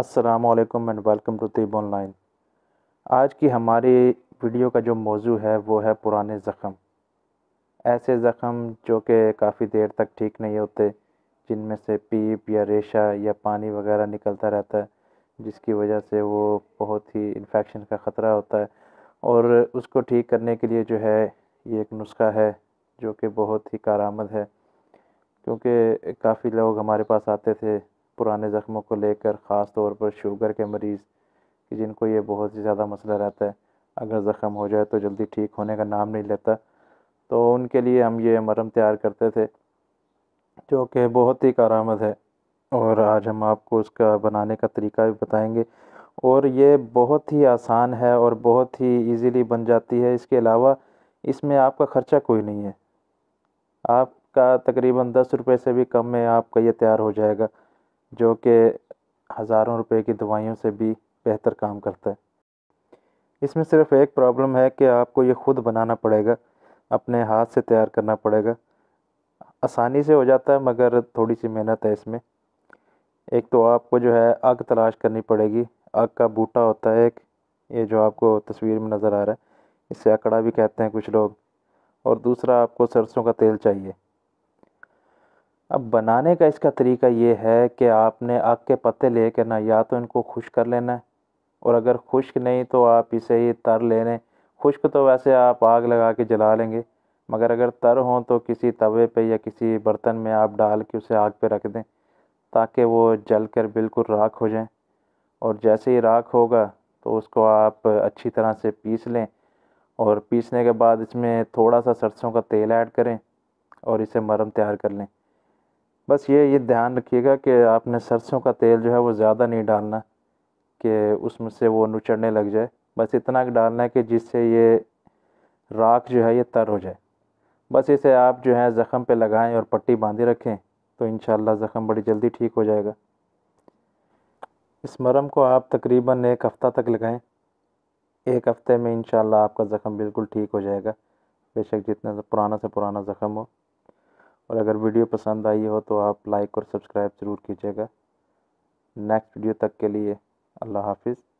अस्सलाम and welcome to तिब online आज की हमारी वीडियो का जो मौजू है वो है पुराने ज़ख़म ऐसे ज़ख़म जो कि काफ़ी देर तक ठीक नहीं होते जिनमें से पीप या रेशा या पानी वगैरह निकलता रहता है जिसकी वजह से वो बहुत ही इन्फेक्शन का ख़तरा होता है और उसको ठीक करने के लिए जो है ये एक नुस्खा है जो कि बहुत ही कारामद है क्योंकि काफ़ी लोग हमारे पास आते थे पुराने ज़ख्मों को लेकर ख़ास तौर पर शुगर के मरीज़ कि जिनको ये बहुत ही ज़्यादा मसला रहता है अगर ज़ख़म हो जाए तो जल्दी ठीक होने का नाम नहीं लेता तो उनके लिए हम ये मरम तैयार करते थे जो कि बहुत ही कारामद है और आज हम आपको उसका बनाने का तरीका भी बताएंगे और ये बहुत ही आसान है और बहुत ही इजीली बन जाती है इसके अलावा इसमें आपका ख़र्चा कोई नहीं है आपका तकरीबन दस रुपये से भी कम में आपका ये तैयार हो जाएगा जो कि हज़ारों रुपए की दवाइयों से भी बेहतर काम करता है इसमें सिर्फ एक प्रॉब्लम है कि आपको ये ख़ुद बनाना पड़ेगा अपने हाथ से तैयार करना पड़ेगा आसानी से हो जाता है मगर थोड़ी सी मेहनत है इसमें एक तो आपको जो है आग तलाश करनी पड़ेगी आग का बूटा होता है एक ये जो आपको तस्वीर में नज़र आ रहा है इसे अकड़ा भी कहते हैं कुछ लोग और दूसरा आपको सरसों का तेल चाहिए अब बनाने का इसका तरीका ये है कि आपने आग के पत्ते ले कर ना या तो इनको खुश कर लेना है और अगर खुश्क नहीं तो आप इसे ही तर ले लें खुश्क तो वैसे आप आग लगा के जला लेंगे मगर अगर तर हों तो किसी तवे पे या किसी बर्तन में आप डाल के उसे आग पे रख दें ताकि वो जल कर बिल्कुल राख हो जाए और जैसे ही राख होगा तो उसको आप अच्छी तरह से पीस लें और पीसने के बाद इसमें थोड़ा सा सरसों का तेल ऐड करें और इसे मरम तैयार कर लें बस ये ये ध्यान रखिएगा कि आपने सरसों का तेल जो है वो ज़्यादा नहीं डालना कि उसमें से वो नुचड़ने लग जाए बस इतना डालना है कि जिससे ये राख जो है ये तर हो जाए बस इसे आप जो है ज़ख़म पे लगाएं और पट्टी बांधे रखें तो इन ज़ख़म बड़ी जल्दी ठीक हो जाएगा इस मरम को आप तकरीबन एक हफ़्ता तक लगाएं एक हफ़्ते में इन आपका ज़ख़म बिल्कुल ठीक हो जाएगा बेशक जितना पुराना से पुराना ज़ख़म हो और अगर वीडियो पसंद आई हो तो आप लाइक और सब्सक्राइब ज़रूर कीजिएगा नेक्स्ट वीडियो तक के लिए अल्लाह हाफिज़